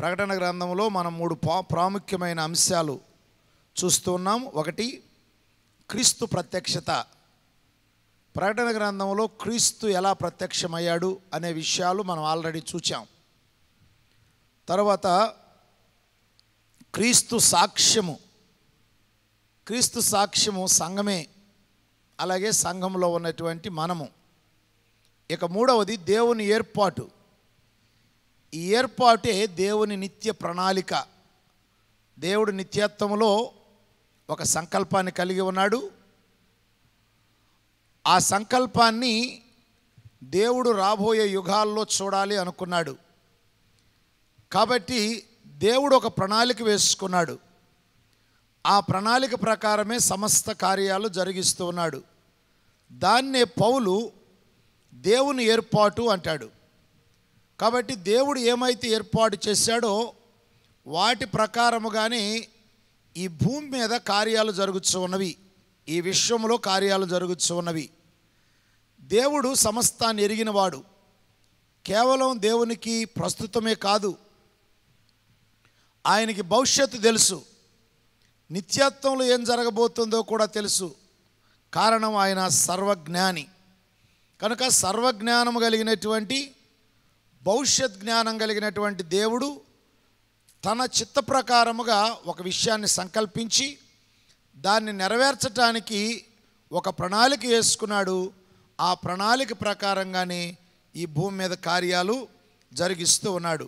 ప్రకటన గ్రంథంలో మనం మూడు ప్రాముఖ్యమైన అంశాలు చూస్తున్నాం ఒకటి క్రీస్తు ప్రత్యక్షత ప్రకటన గ్రంథంలో క్రీస్తు ఎలా ప్రత్యక్షమయ్యాడు అనే విషయాలు మనం ఆల్రెడీ చూచాం తర్వాత క్రీస్తు సాక్ష్యము క్రీస్తు సాక్ష్యము సంఘమే అలాగే సంఘంలో ఉన్నటువంటి మనము ఇక మూడవది దేవుని ఏర్పాటు ఈ ఏర్పాటే దేవుని నిత్య ప్రణాళిక దేవుడు నిత్యత్వంలో ఒక సంకల్పాన్ని కలిగి ఉన్నాడు ఆ సంకల్పాన్ని దేవుడు రాబోయే యుగాల్లో చూడాలి అనుకున్నాడు కాబట్టి దేవుడు ఒక ప్రణాళిక వేసుకున్నాడు ఆ ప్రణాళిక ప్రకారమే సమస్త కార్యాలు జరిగిస్తూ ఉన్నాడు దాన్నే పౌలు దేవుని ఏర్పాటు అంటాడు కాబట్టి దేవుడు ఏమైతే ఏర్పాటు చేశాడో వాటి ప్రకారముగానే ఈ భూమి మీద కార్యాలు జరుగుతూ ఉన్నవి ఈ విశ్వంలో కార్యాలు జరుగుతూ ఉన్నవి దేవుడు సమస్తాన్ని ఎరిగినవాడు కేవలం దేవునికి ప్రస్తుతమే కాదు ఆయనకి భవిష్యత్తు తెలుసు నిత్యత్వంలో ఏం జరగబోతుందో కూడా తెలుసు కారణం ఆయన సర్వజ్ఞాని కనుక సర్వజ్ఞానం కలిగినటువంటి భవిష్యత్ జ్ఞానం కలిగినటువంటి దేవుడు తన చిత్త ప్రకారముగా ఒక విషయాన్ని సంకల్పించి దాన్ని నెరవేర్చటానికి ఒక ప్రణాళిక వేసుకున్నాడు ఆ ప్రణాళిక ప్రకారంగానే ఈ భూమి మీద కార్యాలు జరిగిస్తూ ఉన్నాడు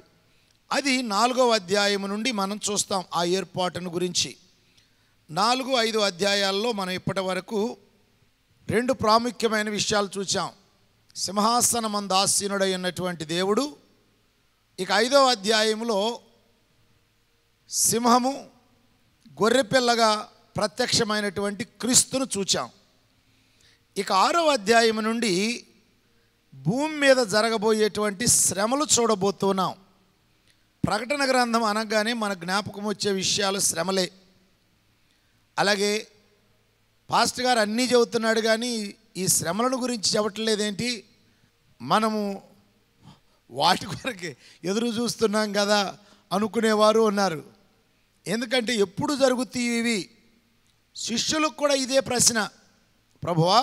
అది నాలుగో అధ్యాయం నుండి మనం చూస్తాం ఆ ఏర్పాటును గురించి నాలుగు ఐదు అధ్యాయాల్లో మనం ఇప్పటి వరకు రెండు ప్రాముఖ్యమైన విషయాలు చూసాం సింహాసనమంద ఆసీనుడై ఉన్నటువంటి దేవుడు ఇక ఐదవ అధ్యాయంలో సింహము గొర్రెపిల్లగా ప్రత్యక్షమైనటువంటి క్రీస్తును చూచాం ఇక ఆరవ అధ్యాయం నుండి భూమి మీద జరగబోయేటువంటి శ్రమలు చూడబోతున్నాం ప్రకటన గ్రంథం అనగానే మన జ్ఞాపకం వచ్చే విషయాలు శ్రమలే అలాగే పాస్ట్ గారు అన్నీ చెబుతున్నాడు కానీ ఈ శ్రమలను గురించి చెప్పట్లేదేంటి మనము వాటి కొరకే ఎదురు చూస్తున్నాం కదా అనుకునేవారు ఉన్నారు ఎందుకంటే ఎప్పుడు జరుగుతాయి ఇవి శిష్యులకు కూడా ఇదే ప్రశ్న ప్రభువా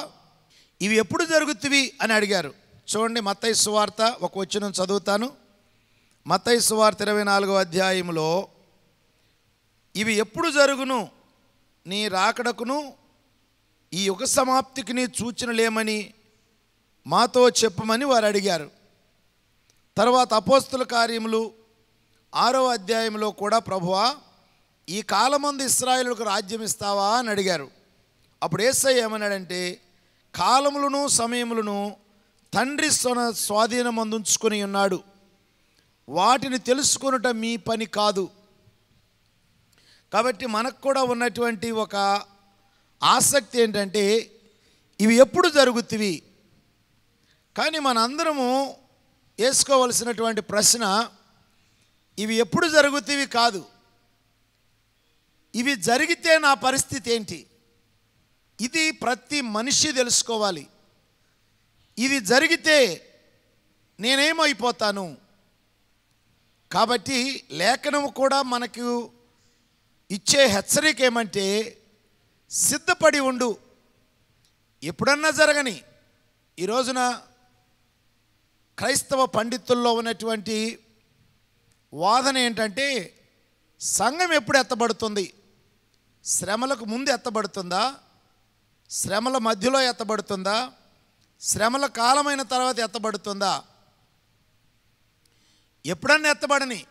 ఇవి ఎప్పుడు జరుగుతాయి అని అడిగారు చూడండి మత్తయ్య సువార్త ఒక వచ్చిన చదువుతాను మత్తయ్య సువార్త ఇరవై నాలుగో అధ్యాయంలో ఇవి ఎప్పుడు జరుగును నీ రాకడకును ఈ యుగ సూచన సూచనలేమని మాతో చెప్పమని వారు అడిగారు తర్వాత అపోస్తుల కార్యములు ఆరో అధ్యాయంలో కూడా ప్రభువా ఈ కాలమందు ఇస్రాయలకు రాజ్యం ఇస్తావా అని అడిగారు అప్పుడు ఏసై ఏమన్నాడంటే కాలములను సమయములను తండ్రి సొన స్వాధీనమందుంచుకొని ఉన్నాడు వాటిని తెలుసుకొనుట మీ పని కాదు కాబట్టి మనకు కూడా ఉన్నటువంటి ఒక ఆసక్తి ఏంటంటే ఇవి ఎప్పుడు జరుగుతివి కానీ మనందరము వేసుకోవలసినటువంటి ప్రశ్న ఇవి ఎప్పుడు జరుగుతివి కాదు ఇవి జరిగితే నా పరిస్థితి ఏంటి ఇది ప్రతి మనిషి తెలుసుకోవాలి ఇది జరిగితే నేనేమైపోతాను కాబట్టి లేఖనము కూడా మనకు ఇచ్చే హెచ్చరిక ఏమంటే సిద్ధపడి ఉండు ఎప్పుడన్నా జరగని ఈ రోజున క్రైస్తవ పండితుల్లో ఉన్నటువంటి వాదన ఏంటంటే సంఘం ఎప్పుడు ఎత్తబడుతుంది శ్రమలకు ముందు ఎత్తబడుతుందా శ్రమల మధ్యలో ఎత్తబడుతుందా శ్రమల కాలమైన తర్వాత ఎత్తబడుతుందా ఎప్పుడన్నా ఎత్తబడని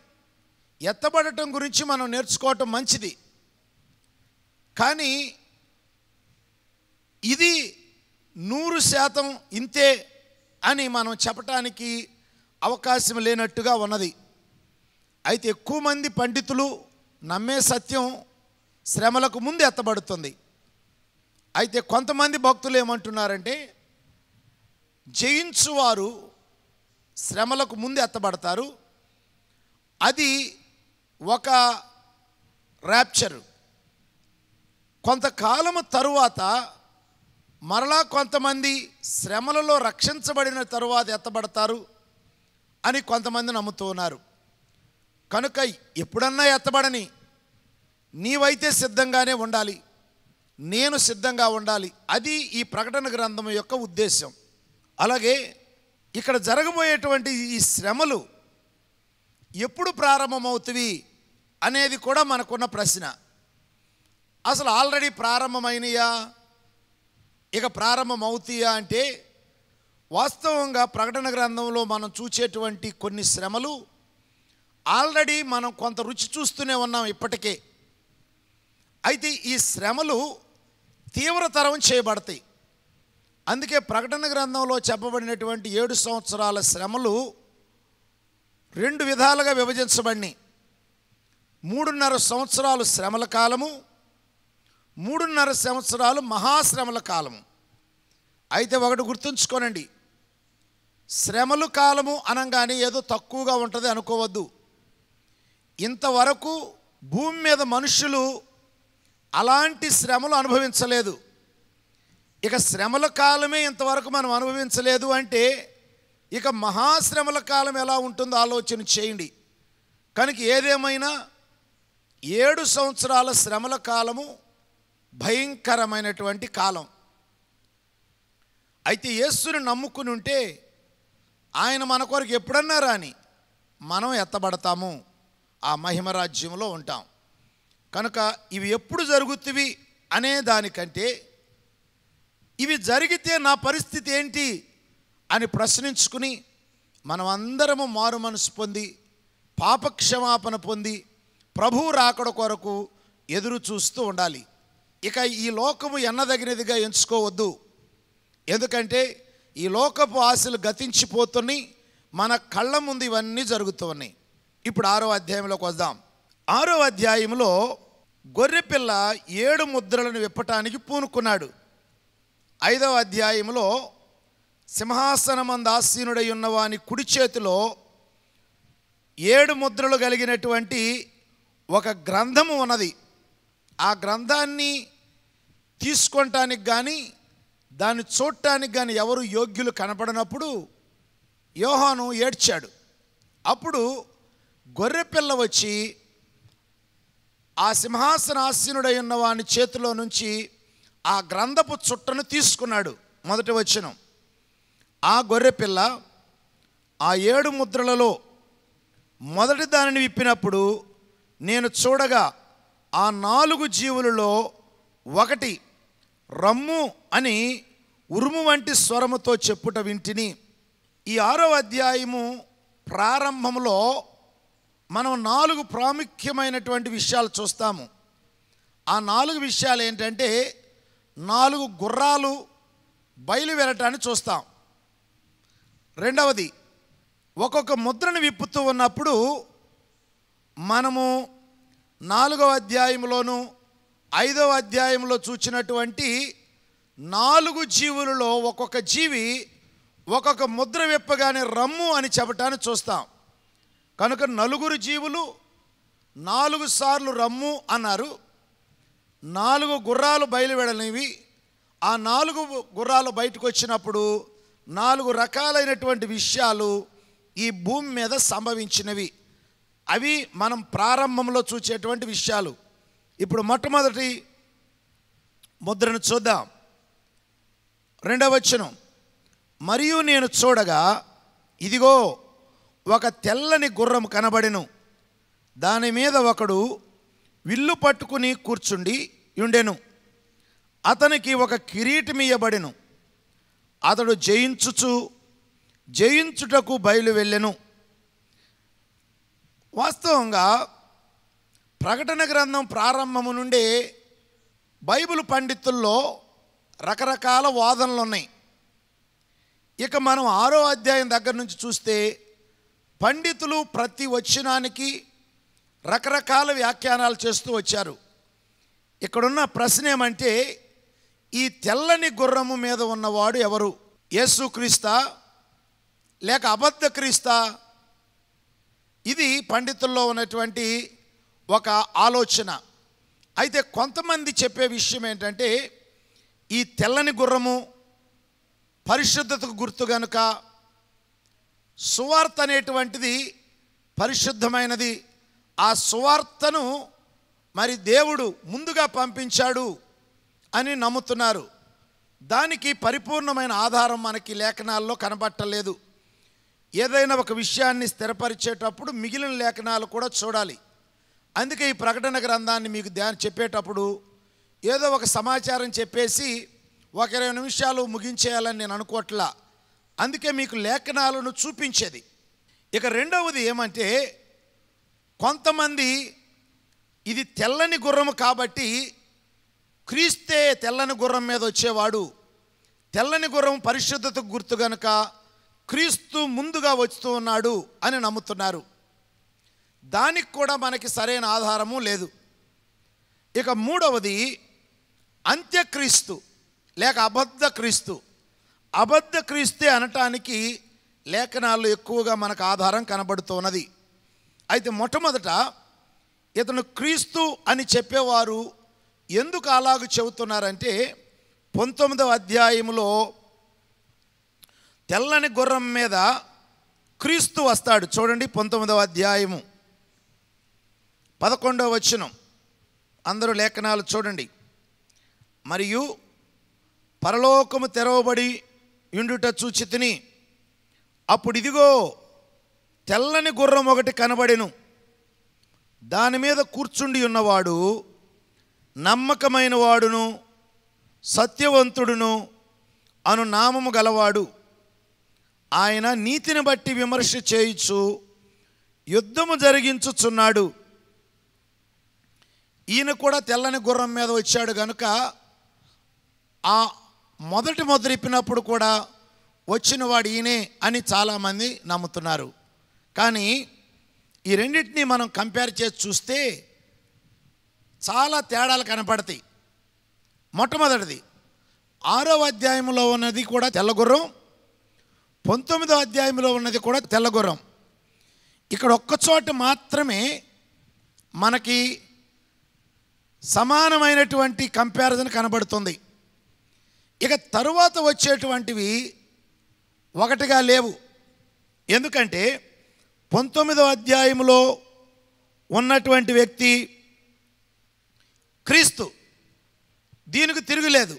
ఎత్తబడటం గురించి మనం నేర్చుకోవటం మంచిది కానీ ఇది నూరు శాతం ఇంతే అని మనం చెప్పటానికి అవకాశం లేనట్టుగా ఉన్నది అయితే ఎక్కువ మంది పండితులు నమ్మే సత్యం శ్రమలకు ముందు ఎత్తబడుతుంది అయితే కొంతమంది భక్తులు ఏమంటున్నారంటే జయించువారు శ్రమలకు ముందు ఎత్తబడతారు అది ఒక ర్యాప్చరు కొంతకాలము తరువాత మరలా కొంతమంది శ్రమలలో రక్షించబడిన తరువాత ఎత్తబడతారు అని కొంతమంది నమ్ముతూ ఉన్నారు కనుక ఎప్పుడన్నా ఎత్తబడని నీవైతే సిద్ధంగానే ఉండాలి నేను సిద్ధంగా ఉండాలి అది ఈ ప్రకటన గ్రంథం యొక్క ఉద్దేశం అలాగే ఇక్కడ జరగబోయేటువంటి ఈ శ్రమలు ఎప్పుడు ప్రారంభమవుతుంది అనేది కూడా మనకున్న ప్రశ్న అసలు ఆల్రెడీ ప్రారంభమైనయా ఇక ప్రారంభం అవుతాయా అంటే వాస్తవంగా ప్రకటన గ్రంథంలో మనం చూచేటువంటి కొన్ని శ్రమలు ఆల్రెడీ మనం కొంత రుచి చూస్తూనే ఉన్నాం ఇప్పటికే అయితే ఈ శ్రమలు తీవ్రతరం చేయబడతాయి అందుకే ప్రకటన గ్రంథంలో చెప్పబడినటువంటి ఏడు సంవత్సరాల శ్రమలు రెండు విధాలుగా విభజించబడినాయి మూడున్నర సంవత్సరాలు శ్రమల కాలము మూడున్నర సంవత్సరాలు మహాశ్రమల కాలం అయితే ఒకటి గుర్తుంచుకోనండి శ్రమలు కాలము అనగానే ఏదో తక్కువగా ఉంటుంది అనుకోవద్దు ఇంతవరకు భూమి మీద మనుషులు అలాంటి శ్రమలు అనుభవించలేదు ఇక శ్రమల కాలమే ఇంతవరకు మనం అనుభవించలేదు అంటే ఇక మహాశ్రమల కాలం ఎలా ఉంటుందో ఆలోచన చేయండి కనుక ఏదేమైనా ఏడు సంవత్సరాల శ్రమల కాలము భయంకరమైనటువంటి కాలం అయితే యేస్సును నమ్ముకుని ఉంటే ఆయన మన కొరకు ఎప్పుడన్నా రాని మనం ఎత్తబడతాము ఆ మహిమరాజ్యంలో ఉంటాం కనుక ఇవి ఎప్పుడు జరుగుతువి అనే దానికంటే ఇవి జరిగితే నా పరిస్థితి ఏంటి అని ప్రశ్నించుకుని మనమందరము మారు మనసు పొంది పాపక్షమాపణ పొంది ప్రభు రాకడ కొరకు ఎదురు చూస్తూ ఉండాలి ఇక ఈ లోకము ఎన్నదగినదిగా ఎంచుకోవద్దు ఎందుకంటే ఈ లోకపు ఆశలు గతించిపోతున్నాయి మన కళ్ళ ముందు ఇవన్నీ జరుగుతున్నాయి ఇప్పుడు ఆరో అధ్యాయంలోకి వద్దాం ఆరో అధ్యాయంలో గొర్రెపిల్ల ఏడు ముద్రలను విప్పటానికి పూనుకున్నాడు ఐదవ అధ్యాయంలో సింహాసనమంద ఆసీనుడై ఉన్నవాని కుడి చేతిలో ఏడు ముద్రలు కలిగినటువంటి ఒక గ్రంథము ఉన్నది ఆ గ్రంథాన్ని తీసుకోవటానికి కానీ దాన్ని చూడటానికి కానీ ఎవరు యోగ్యులు కనపడినప్పుడు యోహాను ఏడ్చాడు అప్పుడు గొర్రెపిల్ల వచ్చి ఆ సింహాసనాసీనుడై ఉన్న వాని చేతిలో నుంచి ఆ గ్రంథపు చుట్టను తీసుకున్నాడు మొదటి వచనం ఆ గొర్రెపిల్ల ఆ ఏడు ముద్రలలో మొదటి దానిని విప్పినప్పుడు నేను చూడగా ఆ నాలుగు జీవులలో ఒకటి రమ్ము అని ఉరుము వంటి స్వరముతో చెప్పుట వింటిని ఈ ఆరో అధ్యాయము ప్రారంభంలో మనం నాలుగు ప్రాముఖ్యమైనటువంటి విషయాలు చూస్తాము ఆ నాలుగు విషయాలు ఏంటంటే నాలుగు గుర్రాలు బయలువెరటాన్ని చూస్తాం రెండవది ఒక్కొక్క ముద్రను విప్పుతూ ఉన్నప్పుడు మనము నాలుగవ అధ్యాయంలోను ఐదవ అధ్యాయంలో చూచినటువంటి నాలుగు జీవులలో ఒక్కొక్క జీవి ఒక్కొక్క ముద్ర విప్పగానే రమ్ము అని చెప్పటాన్ని చూస్తాం కనుక నలుగురు జీవులు నాలుగు సార్లు రమ్ము అన్నారు నాలుగు గుర్రాలు బయలువెడలేవి ఆ నాలుగు గుర్రాలు బయటకు వచ్చినప్పుడు నాలుగు రకాలైనటువంటి విషయాలు ఈ భూమి మీద సంభవించినవి అవి మనం ప్రారంభంలో చూసేటువంటి విషయాలు ఇప్పుడు మొట్టమొదటి ముద్రను చూద్దాం రెండవ వచ్చను మరియు నేను చూడగా ఇదిగో ఒక తెల్లని గుర్రం కనబడెను దాని మీద ఒకడు విల్లు పట్టుకుని కూర్చుండి ఉండెను అతనికి ఒక కిరీటం అతడు జయించుచు జయించుటకు బయలు వెళ్ళెను వాస్తవంగా ప్రకటన గ్రంథం ప్రారంభము నుండి బైబిల్ పండితుల్లో రకరకాల వాదనలు ఉన్నాయి ఇక మనం ఆరో అధ్యాయం దగ్గర నుంచి చూస్తే పండితులు ప్రతి వచ్చినానికి రకరకాల వ్యాఖ్యానాలు చేస్తూ వచ్చారు ఇక్కడున్న ప్రశ్న ఏమంటే ఈ తెల్లని గుర్రము మీద ఉన్నవాడు ఎవరు క్రీస్తా లేక అబద్ధ క్రీస్తా ఇది పండితుల్లో ఉన్నటువంటి ఒక ఆలోచన అయితే కొంతమంది చెప్పే విషయం ఏంటంటే ఈ తెల్లని గుర్రము పరిశుద్ధతకు గుర్తు గనుక సువార్త అనేటువంటిది పరిశుద్ధమైనది ఆ సువార్తను మరి దేవుడు ముందుగా పంపించాడు అని నమ్ముతున్నారు దానికి పరిపూర్ణమైన ఆధారం మనకి లేఖనాల్లో కనబట్టలేదు ఏదైనా ఒక విషయాన్ని స్థిరపరిచేటప్పుడు మిగిలిన లేఖనాలు కూడా చూడాలి అందుకే ఈ ప్రకటన గ్రంథాన్ని మీకు ధ్యానం చెప్పేటప్పుడు ఏదో ఒక సమాచారం చెప్పేసి ఒక ఇరవై నిమిషాలు ముగించేయాలని నేను అనుకోవట్లా అందుకే మీకు లేఖనాలను చూపించేది ఇక రెండవది ఏమంటే కొంతమంది ఇది తెల్లని గుర్రము కాబట్టి క్రీస్తే తెల్లని గుర్రం మీద వచ్చేవాడు తెల్లని గుర్రం పరిశుద్ధతకు గుర్తు గనుక క్రీస్తు ముందుగా వస్తూ ఉన్నాడు అని నమ్ముతున్నారు దానికి కూడా మనకి సరైన ఆధారము లేదు ఇక మూడవది అంత్యక్రీస్తు లేక అబద్ధ క్రీస్తు అబద్ధ క్రీస్తే అనటానికి లేఖనాల్లో ఎక్కువగా మనకు ఆధారం కనబడుతున్నది అయితే మొట్టమొదట ఇతను క్రీస్తు అని చెప్పేవారు ఎందుకు అలాగ చెబుతున్నారంటే పంతొమ్మిదవ అధ్యాయంలో తెల్లని గుర్రం మీద క్రీస్తు వస్తాడు చూడండి పంతొమ్మిదవ అధ్యాయము పదకొండవ వచనం అందరూ లేఖనాలు చూడండి మరియు పరలోకము తెరవబడి ఇండుట చూచి తిని అప్పుడు ఇదిగో తెల్లని గుర్రం ఒకటి కనబడెను దాని మీద కూర్చుండి ఉన్నవాడు నమ్మకమైన వాడును సత్యవంతుడును అను నామము గలవాడు ఆయన నీతిని బట్టి విమర్శ చేయుచు యుద్ధము జరిగించుచున్నాడు ఈయన కూడా తెల్లని గుర్రం మీద వచ్చాడు కనుక ఆ మొదటి మొదలిప్పినప్పుడు కూడా వచ్చినవాడు ఈయనే అని చాలామంది నమ్ముతున్నారు కానీ ఈ రెండింటిని మనం కంపేర్ చేసి చూస్తే చాలా తేడాలు కనపడతాయి మొట్టమొదటిది ఆరో అధ్యాయంలో ఉన్నది కూడా తెల్లగుర్రం పంతొమ్మిదో అధ్యాయంలో ఉన్నది కూడా తెల్లగుర్రం ఇక్కడ ఒక్కచోట మాత్రమే మనకి సమానమైనటువంటి కంపారిజన్ కనబడుతుంది ఇక తరువాత వచ్చేటువంటివి ఒకటిగా లేవు ఎందుకంటే పంతొమ్మిదో అధ్యాయంలో ఉన్నటువంటి వ్యక్తి క్రీస్తు దీనికి తిరుగులేదు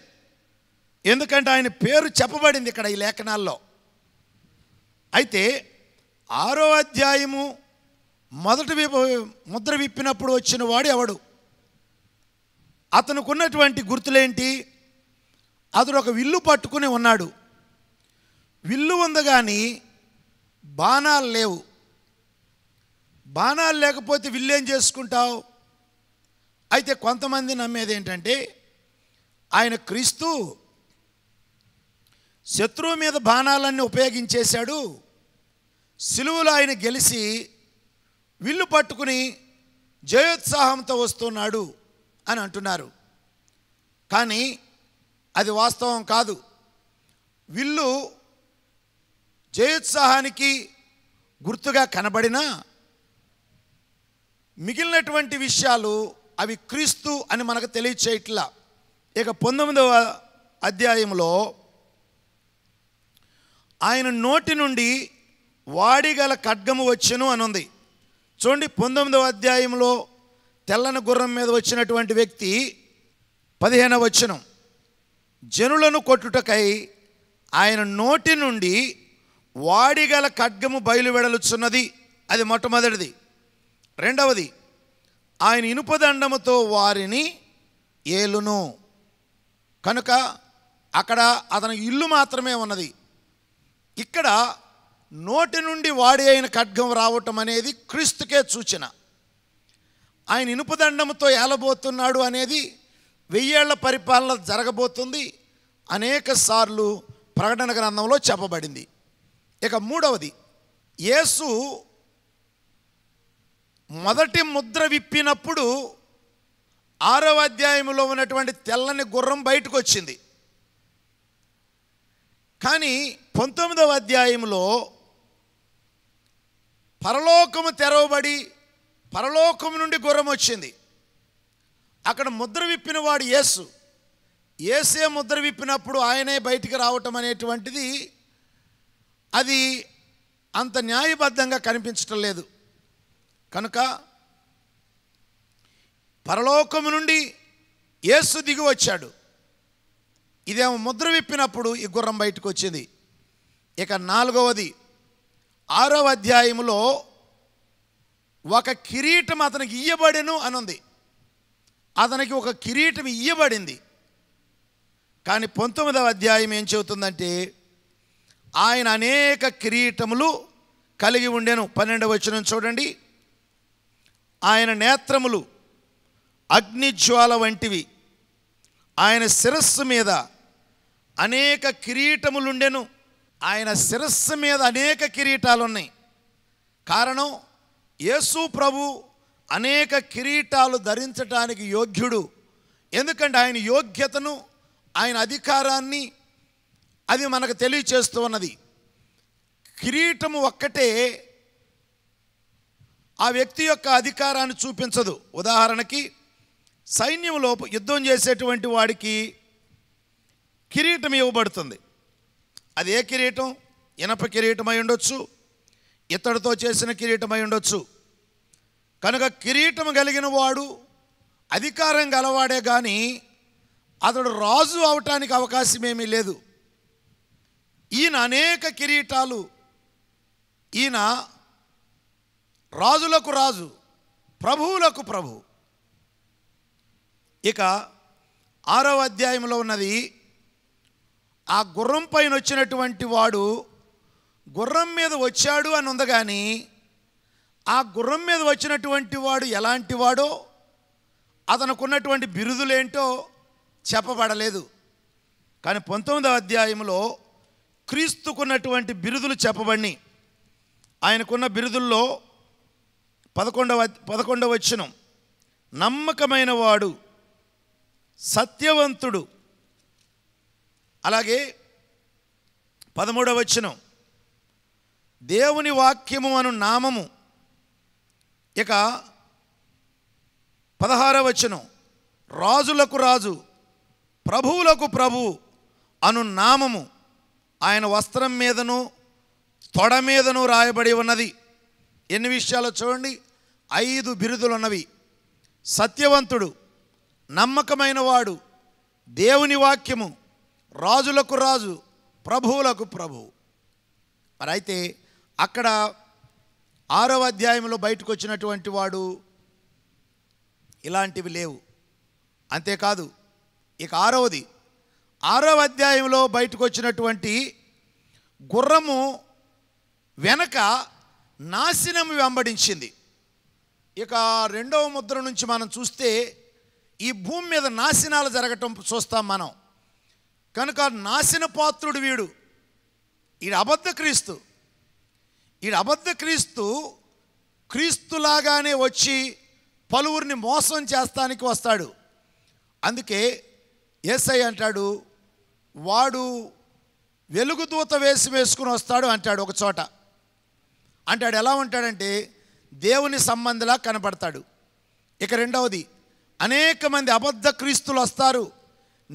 ఎందుకంటే ఆయన పేరు చెప్పబడింది ఇక్కడ ఈ లేఖనాల్లో అయితే ఆరో అధ్యాయము మొదటి ముద్ర విప్పినప్పుడు వచ్చిన వాడు ఎవడు అతనుకున్నటువంటి గుర్తులేంటి అతడు ఒక విల్లు పట్టుకుని ఉన్నాడు విల్లు ఉంది కానీ బాణాలు లేవు బాణాలు లేకపోతే విల్లేం చేసుకుంటావు అయితే కొంతమంది నమ్మేది ఏంటంటే ఆయన క్రీస్తు శత్రువు మీద బాణాలన్నీ ఉపయోగించేశాడు సిలువులో ఆయన గెలిచి విల్లు పట్టుకుని జయోత్సాహంతో వస్తున్నాడు అని అంటున్నారు కానీ అది వాస్తవం కాదు విల్లు జయోత్సాహానికి గుర్తుగా కనబడినా మిగిలినటువంటి విషయాలు అవి క్రీస్తు అని మనకు తెలియచేయట్లా ఇక పంతొమ్మిదవ అధ్యాయంలో ఆయన నోటి నుండి వాడిగల ఖడ్గము అని ఉంది చూడండి పంతొమ్మిదవ అధ్యాయంలో తెల్లని గుర్రం మీద వచ్చినటువంటి వ్యక్తి పదిహేనవ వచ్చను జనులను కొట్టుటకై ఆయన నోటి నుండి వాడిగల ఖడ్గము బయలువెడలుచున్నది అది మొట్టమొదటిది రెండవది ఆయన ఇనుపదండముతో వారిని ఏలును కనుక అక్కడ అతని ఇల్లు మాత్రమే ఉన్నది ఇక్కడ నోటి నుండి వాడి అయిన ఖడ్గం రావటం అనేది క్రీస్తుకే సూచన ఆయన ఇనుపదండంతో ఏలబోతున్నాడు అనేది వెయ్యేళ్ల పరిపాలన జరగబోతుంది అనేక సార్లు ప్రకటన గ్రంథంలో చెప్పబడింది ఇక మూడవది యేసు మొదటి ముద్ర విప్పినప్పుడు ఆరవ అధ్యాయంలో ఉన్నటువంటి తెల్లని గుర్రం బయటకు వచ్చింది కానీ పంతొమ్మిదవ అధ్యాయంలో పరలోకము తెరవబడి పరలోకం నుండి గుర్రం వచ్చింది అక్కడ ముద్ర విప్పిన వాడు యేసు ఏసే ముద్ర విప్పినప్పుడు ఆయనే బయటికి రావటం అనేటువంటిది అది అంత న్యాయబద్ధంగా కనిపించటం లేదు కనుక పరలోకము నుండి యేసు దిగి వచ్చాడు ఇదేమో ముద్ర విప్పినప్పుడు ఈ గుర్రం బయటకు వచ్చింది ఇక నాలుగవది ఆరవ అధ్యాయంలో ఒక కిరీటం అతనికి ఇయ్యబడెను అనుంది అతనికి ఒక కిరీటం ఇయ్యబడింది కానీ పంతొమ్మిదవ అధ్యాయం ఏం చెబుతుందంటే ఆయన అనేక కిరీటములు కలిగి ఉండెను పన్నెండవ వచ్చిన చూడండి ఆయన నేత్రములు అగ్నిజ్వాల వంటివి ఆయన శిరస్సు మీద అనేక కిరీటములుండెను ఆయన శిరస్సు మీద అనేక కిరీటాలు ఉన్నాయి కారణం యేసు ప్రభు అనేక కిరీటాలు ధరించటానికి యోగ్యుడు ఎందుకంటే ఆయన యోగ్యతను ఆయన అధికారాన్ని అది మనకు తెలియచేస్తూ ఉన్నది కిరీటము ఒక్కటే ఆ వ్యక్తి యొక్క అధికారాన్ని చూపించదు ఉదాహరణకి సైన్యంలో యుద్ధం చేసేటువంటి వాడికి కిరీటం ఇవ్వబడుతుంది అది ఏ కిరీటం ఇనప కిరీటమై ఉండొచ్చు ఇతడితో చేసిన కిరీటమై ఉండొచ్చు కనుక కిరీటం కలిగిన వాడు అధికారం గలవాడే కానీ అతడు రాజు అవటానికి అవకాశం ఏమీ లేదు ఈయన అనేక కిరీటాలు ఈయన రాజులకు రాజు ప్రభువులకు ప్రభువు ఇక ఆరవ అధ్యాయంలో ఉన్నది ఆ గుర్రం పైన వచ్చినటువంటి వాడు గుర్రం మీద వచ్చాడు అని ఉంది కానీ ఆ గుర్రం మీద వచ్చినటువంటి వాడు ఎలాంటి వాడో అతనుకున్నటువంటి బిరుదులేంటో చెప్పబడలేదు కానీ పంతొమ్మిదవ అధ్యాయంలో క్రీస్తుకున్నటువంటి బిరుదులు చెప్పబడి ఆయనకున్న బిరుదుల్లో పదకొండవ పదకొండవ వచ్చినం నమ్మకమైన వాడు సత్యవంతుడు అలాగే పదమూడవ వచనం దేవుని వాక్యము అను నామము ఇక పదహారవ వచనం రాజులకు రాజు ప్రభువులకు ప్రభు అను నామము ఆయన వస్త్రం మీదను తొడ మీదను రాయబడి ఉన్నది ఎన్ని విషయాలు చూడండి ఐదు బిరుదులు ఉన్నవి సత్యవంతుడు నమ్మకమైన వాడు దేవుని వాక్యము రాజులకు రాజు ప్రభువులకు ప్రభువు మరి అయితే అక్కడ ఆరవ అధ్యాయంలో బయటకు వచ్చినటువంటి వాడు ఇలాంటివి లేవు అంతేకాదు ఇక ఆరవది ఆరవ అధ్యాయంలో బయటకు వచ్చినటువంటి గుర్రము వెనక నాశనం వెంబడించింది ఇక రెండవ ముద్ర నుంచి మనం చూస్తే ఈ భూమి మీద నాశనాలు జరగటం చూస్తాం మనం కనుక నాశన పాత్రుడు వీడు ఈ అబద్ధ క్రీస్తు ఈ అబద్ధ క్రీస్తు క్రీస్తులాగానే వచ్చి పలువురిని మోసం చేస్తానికి వస్తాడు అందుకే ఏసై అంటాడు వాడు వెలుగుదూత వేసి వేసుకుని వస్తాడు అంటాడు ఒక చోట అంటాడు ఎలా ఉంటాడంటే దేవుని సంబంధిలా కనపడతాడు ఇక రెండవది అనేక మంది అబద్ధ క్రీస్తులు వస్తారు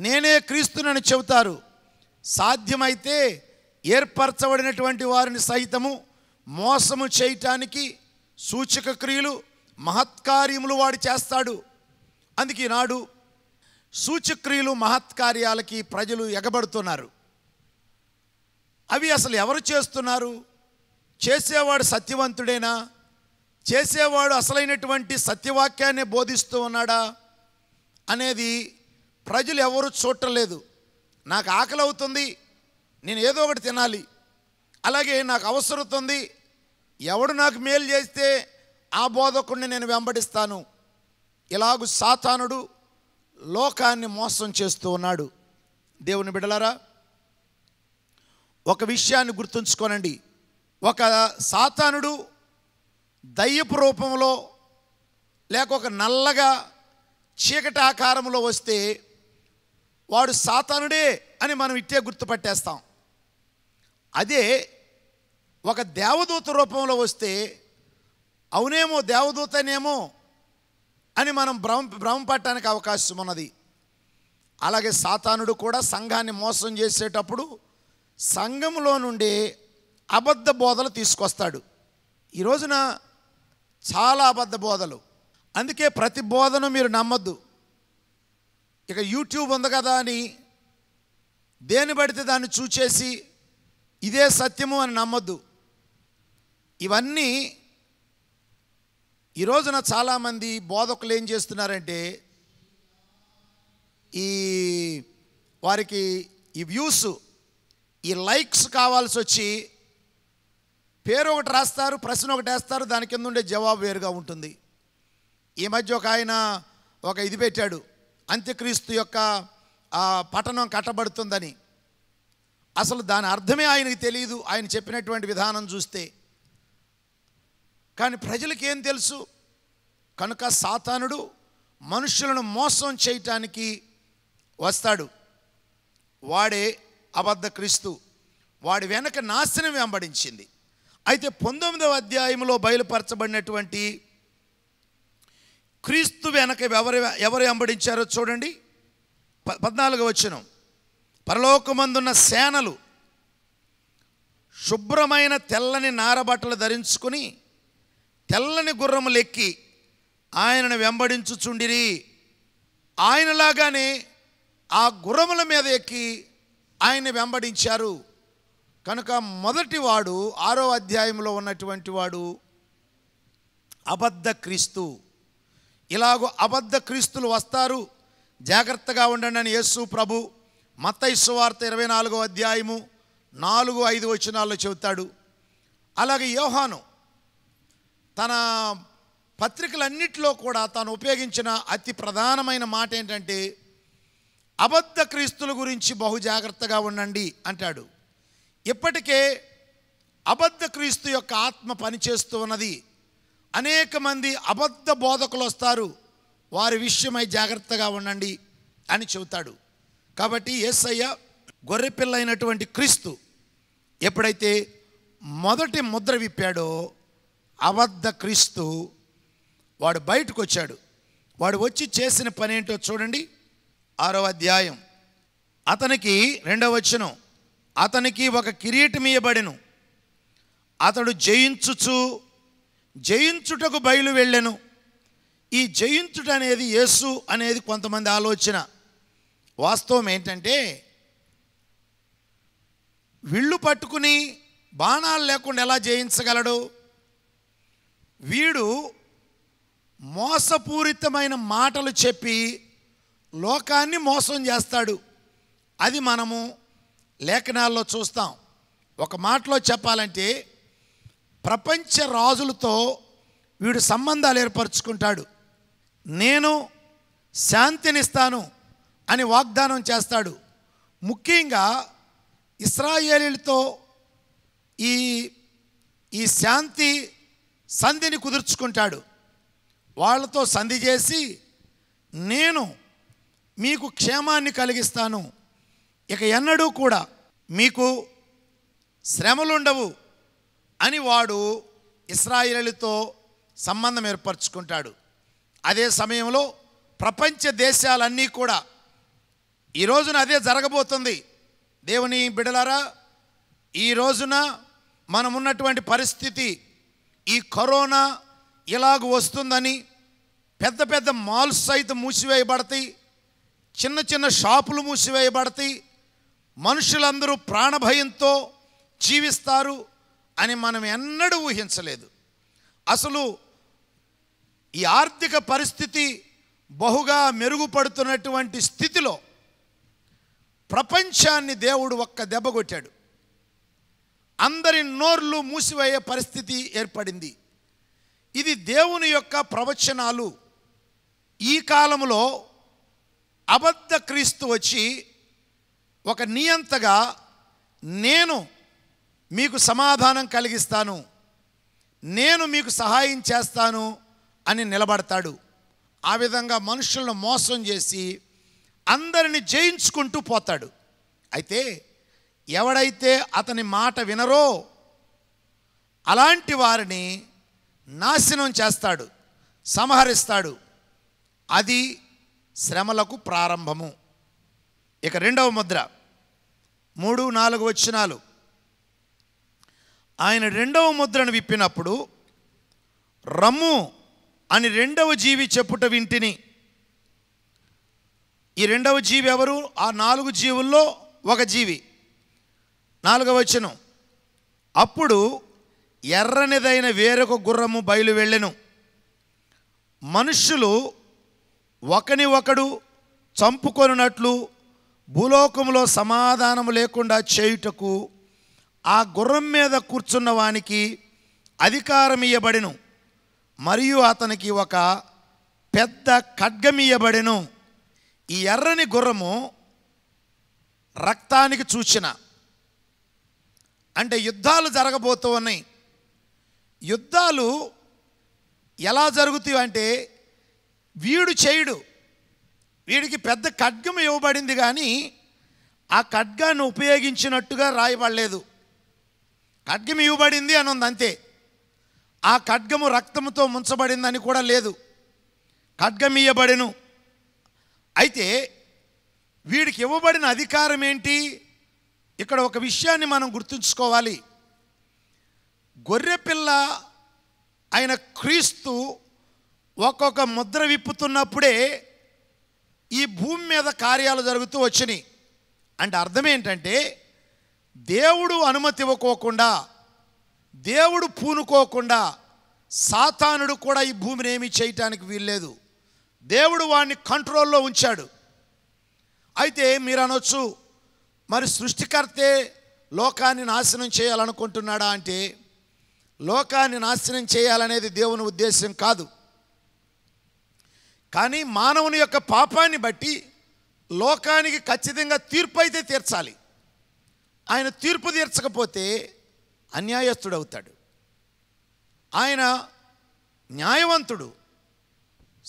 నేనే క్రీస్తునని చెబుతారు సాధ్యమైతే ఏర్పరచబడినటువంటి వారిని సైతము మోసము చేయటానికి సూచక క్రియలు మహత్కార్యములు వాడు చేస్తాడు అందుకే ఈనాడు సూచక్రియలు మహత్కార్యాలకి ప్రజలు ఎగబడుతున్నారు అవి అసలు ఎవరు చేస్తున్నారు చేసేవాడు సత్యవంతుడేనా చేసేవాడు అసలైనటువంటి సత్యవాక్యాన్ని బోధిస్తూ ఉన్నాడా అనేది ప్రజలు ఎవరు చూడలేదు నాకు ఆకలి అవుతుంది నేను ఏదో ఒకటి తినాలి అలాగే నాకు అవసరం ఉంది ఎవడు నాకు మేలు చేస్తే ఆ బోధకుడిని నేను వెంబడిస్తాను ఇలాగు సాతానుడు లోకాన్ని మోసం చేస్తూ ఉన్నాడు దేవుని బిడలారా ఒక విషయాన్ని గుర్తుంచుకోనండి ఒక సాతానుడు దయ్యపు రూపంలో లేక ఒక నల్లగా చీకటి ఆకారంలో వస్తే వాడు సాతానుడే అని మనం ఇట్టే గుర్తుపట్టేస్తాం అదే ఒక దేవదూత రూపంలో వస్తే అవునేమో దేవదూతనేమో అని మనం భ్రమ భ్రమపట్టడానికి అవకాశం ఉన్నది అలాగే సాతానుడు కూడా సంఘాన్ని మోసం చేసేటప్పుడు సంఘంలో నుండి అబద్ధ బోధలు తీసుకొస్తాడు ఈరోజున చాలా అబద్ధ బోధలు అందుకే ప్రతి బోధను మీరు నమ్మద్దు ఇక యూట్యూబ్ ఉంది కదా అని దేని పడితే దాన్ని చూచేసి ఇదే సత్యము అని నమ్మొద్దు ఇవన్నీ ఈ రోజున చాలామంది బోధకులు ఏం చేస్తున్నారంటే ఈ వారికి ఈ వ్యూస్ ఈ లైక్స్ కావాల్సి వచ్చి పేరు ఒకటి రాస్తారు ప్రశ్న ఒకటి వేస్తారు దాని కింద ఉండే జవాబు వేరుగా ఉంటుంది ఈ మధ్య ఒక ఆయన ఒక ఇది పెట్టాడు అంత్యక్రీస్తు యొక్క పట్టణం కట్టబడుతుందని అసలు దాని అర్థమే ఆయనకి తెలియదు ఆయన చెప్పినటువంటి విధానం చూస్తే కానీ ఏం తెలుసు కనుక సాతానుడు మనుషులను మోసం చేయటానికి వస్తాడు వాడే అబద్ధ క్రీస్తు వాడి వెనక నాశనం వెంబడించింది అయితే పంతొమ్మిదవ అధ్యాయంలో బయలుపరచబడినటువంటి క్రీస్తు వెనక ఎవరు ఎవరు వెంబడించారో చూడండి పద్నాలుగు వచ్చిన పరలోకమందున్న సేనలు శుభ్రమైన తెల్లని నారబట్టలు ధరించుకుని తెల్లని గుర్రములు ఎక్కి ఆయనను వెంబడించుచుండిరి ఆయనలాగానే ఆ గుర్రముల మీద ఎక్కి ఆయన వెంబడించారు కనుక మొదటివాడు ఆరో అధ్యాయంలో ఉన్నటువంటి వాడు అబద్ధ క్రీస్తు ఇలాగో అబద్ధ క్రీస్తులు వస్తారు జాగ్రత్తగా ఉండండి అని యేసు ప్రభు మత్తైసు వార్త ఇరవై నాలుగో అధ్యాయము నాలుగు ఐదు వచనాల్లో చెబుతాడు అలాగే యోహాను తన పత్రికలన్నిటిలో కూడా తాను ఉపయోగించిన అతి ప్రధానమైన మాట ఏంటంటే అబద్ధ క్రీస్తుల గురించి బహు జాగ్రత్తగా ఉండండి అంటాడు ఇప్పటికే అబద్ధ క్రీస్తు యొక్క ఆత్మ పనిచేస్తూ ఉన్నది అనేక మంది అబద్ధ బోధకులు వస్తారు వారి విషయమై జాగ్రత్తగా ఉండండి అని చెబుతాడు కాబట్టి గొర్రెపిల్ల గొర్రెపిల్లైనటువంటి క్రీస్తు ఎప్పుడైతే మొదటి ముద్ర విప్పాడో అబద్ధ క్రీస్తు వాడు బయటకు వచ్చాడు వాడు వచ్చి చేసిన పని ఏంటో చూడండి ఆరో అధ్యాయం అతనికి రెండవ వచ్చినం అతనికి ఒక కిరీటం ఇయ్యబడెను అతడు జయించుచు జయించుటకు బయలు వెళ్ళెను ఈ జయించుట అనేది యేసు అనేది కొంతమంది ఆలోచన వాస్తవం ఏంటంటే విళ్ళు పట్టుకుని బాణాలు లేకుండా ఎలా జయించగలడు వీడు మోసపూరితమైన మాటలు చెప్పి లోకాన్ని మోసం చేస్తాడు అది మనము లేఖనాల్లో చూస్తాం ఒక మాటలో చెప్పాలంటే ప్రపంచ రాజులతో వీడు సంబంధాలు ఏర్పరచుకుంటాడు నేను శాంతినిస్తాను అని వాగ్దానం చేస్తాడు ముఖ్యంగా ఇస్రాయేలీలతో ఈ ఈ శాంతి సంధిని కుదుర్చుకుంటాడు వాళ్ళతో సంధి చేసి నేను మీకు క్షేమాన్ని కలిగిస్తాను ఇక ఎన్నడూ కూడా మీకు శ్రమలుండవు అని వాడు ఇస్రాయిలతో సంబంధం ఏర్పరచుకుంటాడు అదే సమయంలో ప్రపంచ దేశాలన్నీ కూడా ఈ రోజున అదే జరగబోతుంది దేవుని బిడలారా ఈ రోజున మనమున్నటువంటి పరిస్థితి ఈ కరోనా ఇలాగ వస్తుందని పెద్ద పెద్ద మాల్స్ సైతం మూసివేయబడతాయి చిన్న చిన్న షాపులు మూసివేయబడతాయి మనుషులందరూ ప్రాణభయంతో జీవిస్తారు అని మనం ఎన్నడూ ఊహించలేదు అసలు ఈ ఆర్థిక పరిస్థితి బహుగా మెరుగుపడుతున్నటువంటి స్థితిలో ప్రపంచాన్ని దేవుడు ఒక్క దెబ్బ కొట్టాడు అందరి నోర్లు మూసివేయే పరిస్థితి ఏర్పడింది ఇది దేవుని యొక్క ప్రవచనాలు ఈ కాలంలో అబద్ధ క్రీస్తు వచ్చి ఒక నియంతగా నేను మీకు సమాధానం కలిగిస్తాను నేను మీకు సహాయం చేస్తాను అని నిలబడతాడు ఆ విధంగా మనుషులను మోసం చేసి అందరిని జయించుకుంటూ పోతాడు అయితే ఎవడైతే అతని మాట వినరో అలాంటి వారిని నాశనం చేస్తాడు సంహరిస్తాడు అది శ్రమలకు ప్రారంభము ఇక రెండవ ముద్ర మూడు నాలుగు వచ్చినాలు ఆయన రెండవ ముద్రను విప్పినప్పుడు రమ్ము అని రెండవ జీవి చెప్పుట వింటిని ఈ రెండవ జీవి ఎవరు ఆ నాలుగు జీవుల్లో ఒక జీవి నాలుగవ వచ్చను అప్పుడు ఎర్రనిదైన వేరొక గుర్రము బయలు వెళ్ళెను మనుష్యులు ఒకని ఒకడు చంపుకొనున్నట్లు భూలోకంలో సమాధానం లేకుండా చేయుటకు ఆ గుర్రం మీద కూర్చున్న వానికి అధికారం ఇయ్యబడెను మరియు అతనికి ఒక పెద్ద ఖడ్గం ఈ ఎర్రని గుర్రము రక్తానికి చూచిన అంటే యుద్ధాలు జరగబోతూ ఉన్నాయి యుద్ధాలు ఎలా జరుగుతాయి అంటే వీడు చేయుడు వీడికి పెద్ద ఖడ్గం ఇవ్వబడింది కానీ ఆ ఖడ్గాన్ని ఉపయోగించినట్టుగా రాయబడలేదు ఖడ్గం ఇవ్వబడింది అని ఉంది అంతే ఆ ఖడ్గము రక్తముతో ముంచబడిందని కూడా లేదు ఖడ్గం ఇయ్యబడెను అయితే వీడికి ఇవ్వబడిన అధికారం ఏంటి ఇక్కడ ఒక విషయాన్ని మనం గుర్తుంచుకోవాలి గొర్రెపిల్ల అయిన క్రీస్తు ఒక్కొక్క ముద్ర విప్పుతున్నప్పుడే ఈ భూమి మీద కార్యాలు జరుగుతూ వచ్చినాయి అంటే అర్థం ఏంటంటే దేవుడు అనుమతి ఇవ్వకోకుండా దేవుడు పూనుకోకుండా సాతానుడు కూడా ఈ భూమిని ఏమీ చేయటానికి వీల్లేదు దేవుడు వాడిని కంట్రోల్లో ఉంచాడు అయితే మీరు అనొచ్చు మరి సృష్టికర్తే లోకాన్ని నాశనం చేయాలనుకుంటున్నాడా అంటే లోకాన్ని నాశనం చేయాలనేది దేవుని ఉద్దేశం కాదు కానీ మానవుని యొక్క పాపాన్ని బట్టి లోకానికి ఖచ్చితంగా తీర్పు అయితే తీర్చాలి ఆయన తీర్పు తీర్చకపోతే అన్యాయస్తుడు అవుతాడు ఆయన న్యాయవంతుడు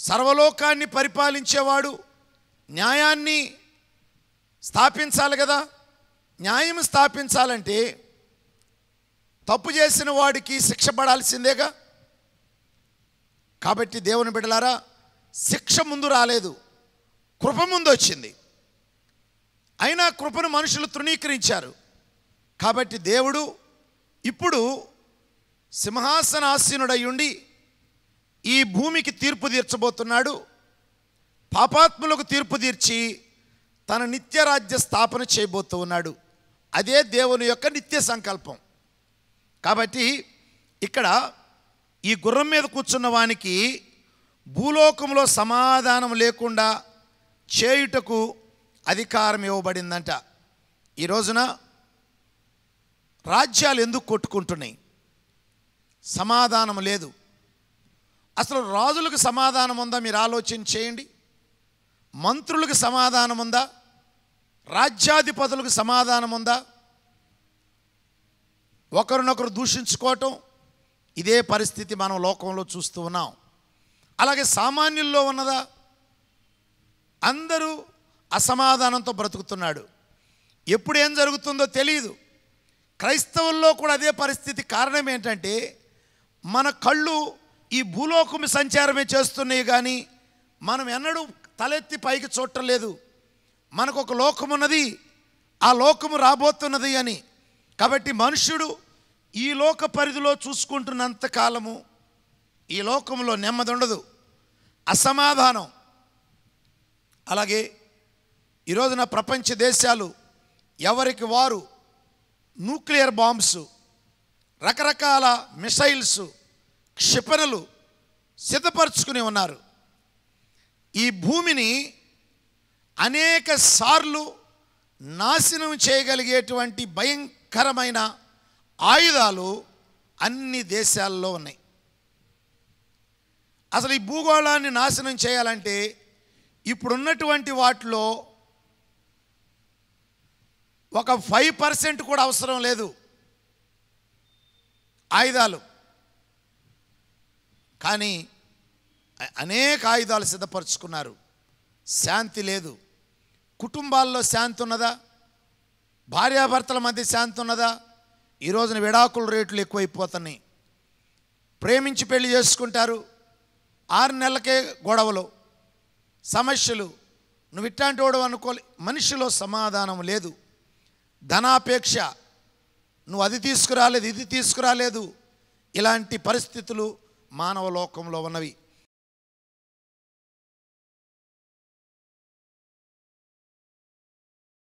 సర్వలోకాన్ని పరిపాలించేవాడు న్యాయాన్ని స్థాపించాలి కదా న్యాయం స్థాపించాలంటే తప్పు చేసిన వాడికి శిక్ష పడాల్సిందేగా కాబట్టి దేవుని బిడలారా శిక్ష ముందు రాలేదు కృప ముందు వచ్చింది అయినా కృపను మనుషులు తృణీకరించారు కాబట్టి దేవుడు ఇప్పుడు సింహాసనాసీనుడయ్యుండి ఈ భూమికి తీర్పు తీర్చబోతున్నాడు పాపాత్ములకు తీర్పు తీర్చి తన నిత్యరాజ్య స్థాపన చేయబోతూ ఉన్నాడు అదే దేవుని యొక్క నిత్య సంకల్పం కాబట్టి ఇక్కడ ఈ గుర్రం మీద కూర్చున్న వానికి భూలోకంలో సమాధానం లేకుండా చేయుటకు అధికారం ఇవ్వబడిందంట ఈ రోజున రాజ్యాలు ఎందుకు కొట్టుకుంటున్నాయి సమాధానం లేదు అసలు రాజులకు సమాధానం ఉందా మీరు ఆలోచన చేయండి మంత్రులకు సమాధానం ఉందా రాజ్యాధిపతులకు సమాధానం ఉందా ఒకరినొకరు దూషించుకోవటం ఇదే పరిస్థితి మనం లోకంలో చూస్తూ ఉన్నాం అలాగే సామాన్యుల్లో ఉన్నదా అందరూ అసమాధానంతో బ్రతుకుతున్నాడు ఎప్పుడు ఏం జరుగుతుందో తెలియదు క్రైస్తవుల్లో కూడా అదే పరిస్థితి కారణం ఏంటంటే మన కళ్ళు ఈ భూలోకం సంచారమే చేస్తున్నాయి కానీ మనం ఎన్నడూ తలెత్తి పైకి చూడటం లేదు మనకు ఒక లోకం ఉన్నది ఆ లోకము రాబోతున్నది అని కాబట్టి మనుష్యుడు ఈ లోక పరిధిలో చూసుకుంటున్నంత కాలము ఈ లోకంలో నెమ్మది ఉండదు అసమాధానం అలాగే ఈరోజున ప్రపంచ దేశాలు ఎవరికి వారు న్యూక్లియర్ బాంబ్స్ రకరకాల మిసైల్స్ క్షిపణులు సిద్ధపరచుకుని ఉన్నారు ఈ భూమిని అనేక సార్లు నాశనం చేయగలిగేటువంటి భయంకరమైన ఆయుధాలు అన్ని దేశాల్లో ఉన్నాయి అసలు ఈ భూగోళాన్ని నాశనం చేయాలంటే ఇప్పుడున్నటువంటి వాటిలో ఒక ఫైవ్ పర్సెంట్ కూడా అవసరం లేదు ఆయుధాలు కానీ అనేక ఆయుధాలు సిద్ధపరచుకున్నారు శాంతి లేదు కుటుంబాల్లో శాంతి ఉన్నదా భార్యాభర్తల మధ్య శాంతి ఉన్నదా ఈరోజున విడాకుల రేట్లు ఎక్కువైపోతున్నాయి ప్రేమించి పెళ్లి చేసుకుంటారు ఆరు నెలలకే గొడవలు సమస్యలు నువ్వు ఇట్లాంటి వాడు అనుకోలే మనిషిలో సమాధానం లేదు ధనాపేక్ష నువ్వు అది తీసుకురాలేదు ఇది తీసుకురాలేదు ఇలాంటి పరిస్థితులు మానవ లోకంలో ఉన్నవి